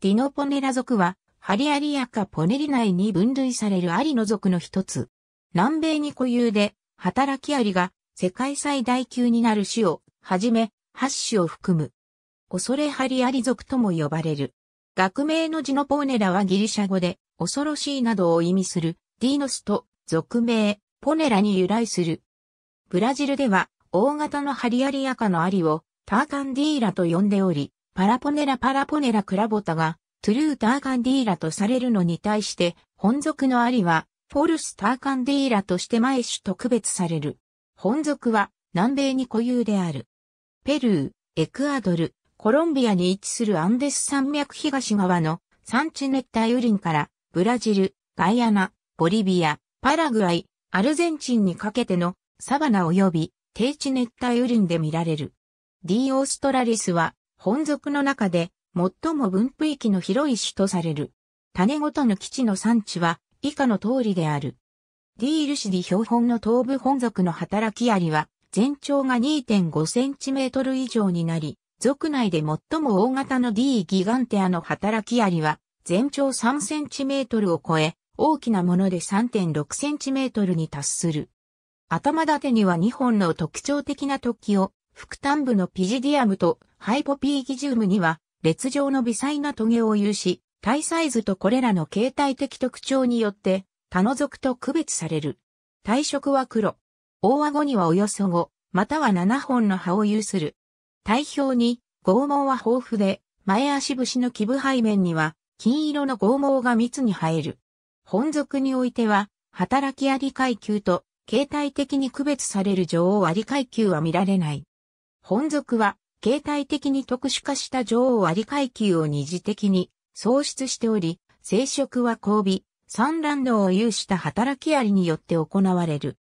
ディノポネラ族は、ハリアリアかポネリ内に分類されるアリの族の一つ。南米に固有で、働きアリが世界最大級になる種を、はじめ、8種を含む。恐れハリアリ族とも呼ばれる。学名のジノポーネラはギリシャ語で、恐ろしいなどを意味する、ディーノスと、俗名、ポネラに由来する。ブラジルでは、大型のハリアリアカのアリを、ターカンディーラと呼んでおり、パラポネラパラポネラクラボタがトゥルーターカンディーラとされるのに対して、本属のアリはフォルスターカンディーラとして毎種と区別される。本属は南米に固有である。ペルー、エクアドル、コロンビアに位置するアンデス山脈東側のサンチネッタ雨林からブラジル、ガイアナ、ボリビア、パラグアイ、アルゼンチンにかけてのサバナ及び低地熱帯雨林で見られる。D. オーストラリスは本属の中で最も分布域の広い種とされる。種ごとの基地の産地は以下の通りである。ディールシディ標本の東部本属の働きアリは全長が2.5センチメートル以上になり、属内で最も大型の D ギガンテアの働きアリは全長3センチメートルを超え、大きなもので3.6センチメートルに達する。頭立てには2本の特徴的な突起を、副端部のピジディアムとハイポピーギジウムには、列状の微細なトゲを有し、体サイズとこれらの形態的特徴によって、他の属と区別される。体色は黒。大顎にはおよそ5、または7本の葉を有する。体表に、剛毛は豊富で、前足節の基部背面には、金色の剛毛が密に生える。本属においては、働きあり階級と、形態的に区別される女王あり階級は見られない。本属は、形態的に特殊化した女王アリ階級を二次的に創出しており、生殖は交尾、産卵能を有した働きアリによって行われる。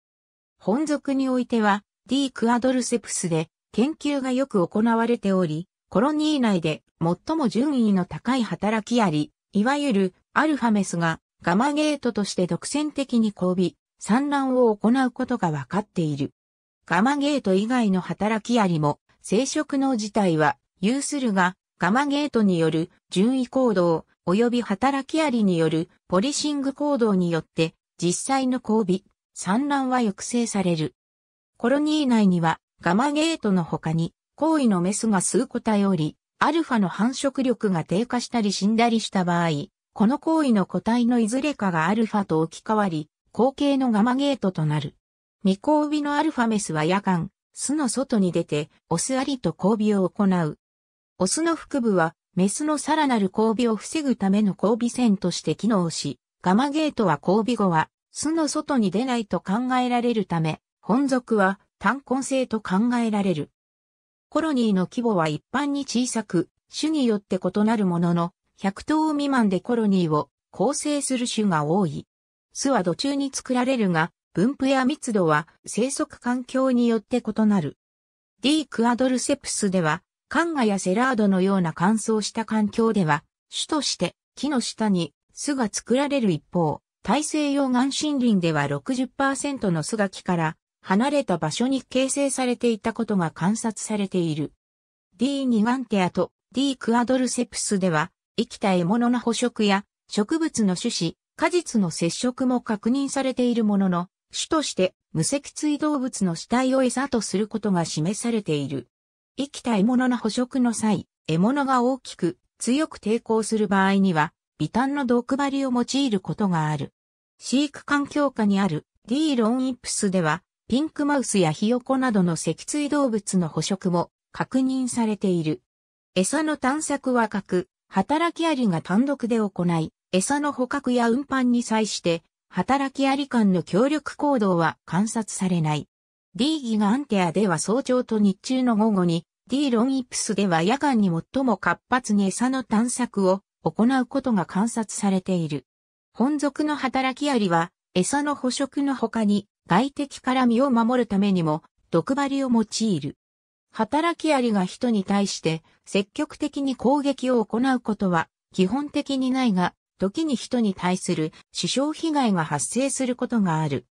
本族においては、D クアドルセプスで研究がよく行われており、コロニー内で最も順位の高い働きアリ、いわゆるアルファメスがガマゲートとして独占的に交尾、産卵を行うことが分かっている。ガマゲート以外の働きアリも生殖能自体は、有するが、ガマゲートによる順位行動、及び働きありによるポリシング行動によって、実際の交尾、産卵は抑制される。コロニー内には、ガマゲートの他に、行為のメスが数個頼り、アルファの繁殖力が低下したり死んだりした場合、この行為の個体のいずれかがアルファと置き換わり、後継のガマゲートとなる。未交尾のアルファメスは夜間、巣の外に出て、オスありと交尾を行う。オスの腹部は、メスのさらなる交尾を防ぐための交尾線として機能し、ガマゲートは交尾後は、巣の外に出ないと考えられるため、本属は単根性と考えられる。コロニーの規模は一般に小さく、種によって異なるものの、100頭未満でコロニーを構成する種が多い。巣は土中に作られるが、分布や密度は生息環境によって異なる。D. クアドルセプスでは、カンガやセラードのような乾燥した環境では、種として木の下に巣が作られる一方、大西洋岸森林では60%の巣が木から離れた場所に形成されていたことが観察されている。D. ニガンテアと D. クアドルセプスでは、生きた獲物の捕食や植物の種子、果実の接触も確認されているものの、種として無脊椎動物の死体を餌とすることが示されている。生きた獲物の捕食の際、獲物が大きく強く抵抗する場合には、微炭の毒針を用いることがある。飼育環境下にある D ロンイップスでは、ピンクマウスやヒヨコなどの脊椎動物の捕食も確認されている。餌の探索は核、働きアリが単独で行い、餌の捕獲や運搬に際して働きあり間の協力行動は観察されない。D ギガアンテアでは早朝と日中の午後に、D ロンイプスでは夜間に最も活発に餌の探索を行うことが観察されている。本属の働きアリは、餌の捕食の他に、外敵から身を守るためにも、毒針を用いる。働きアリが人に対して積極的に攻撃を行うことは基本的にないが、時に人に対する死傷被害が発生することがある。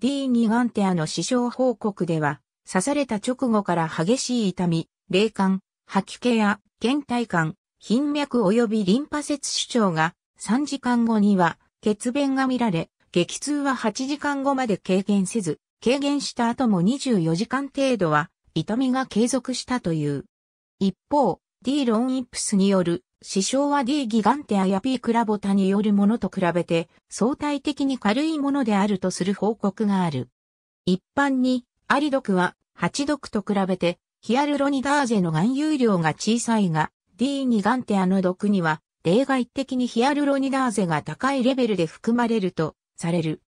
D2 ガンテアの死傷報告では、刺された直後から激しい痛み、霊感、吐き気や倦怠感、頻脈及びリンパ節主張が3時間後には血便が見られ、激痛は8時間後まで軽減せず、軽減した後も24時間程度は痛みが継続したという。一方、D ロンイップスによる師匠は D ギガンテアや P クラボタによるものと比べて相対的に軽いものであるとする報告がある。一般にアリ毒は8毒と比べてヒアルロニダーゼの含有量が小さいが D ギガンテアの毒には例外的にヒアルロニダーゼが高いレベルで含まれるとされる。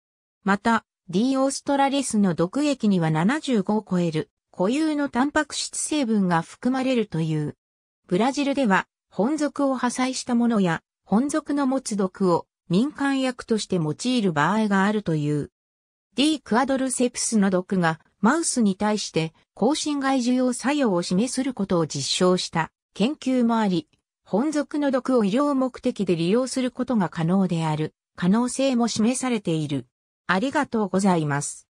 また D オーストラリスの毒液には75を超える固有のタンパク質成分が含まれるという。ブラジルでは本属を破砕したものや、本属の持つ毒を民間薬として用いる場合があるという。D クアドルセプスの毒がマウスに対して抗心外受容作用を示することを実証した研究もあり、本属の毒を医療目的で利用することが可能である可能性も示されている。ありがとうございます。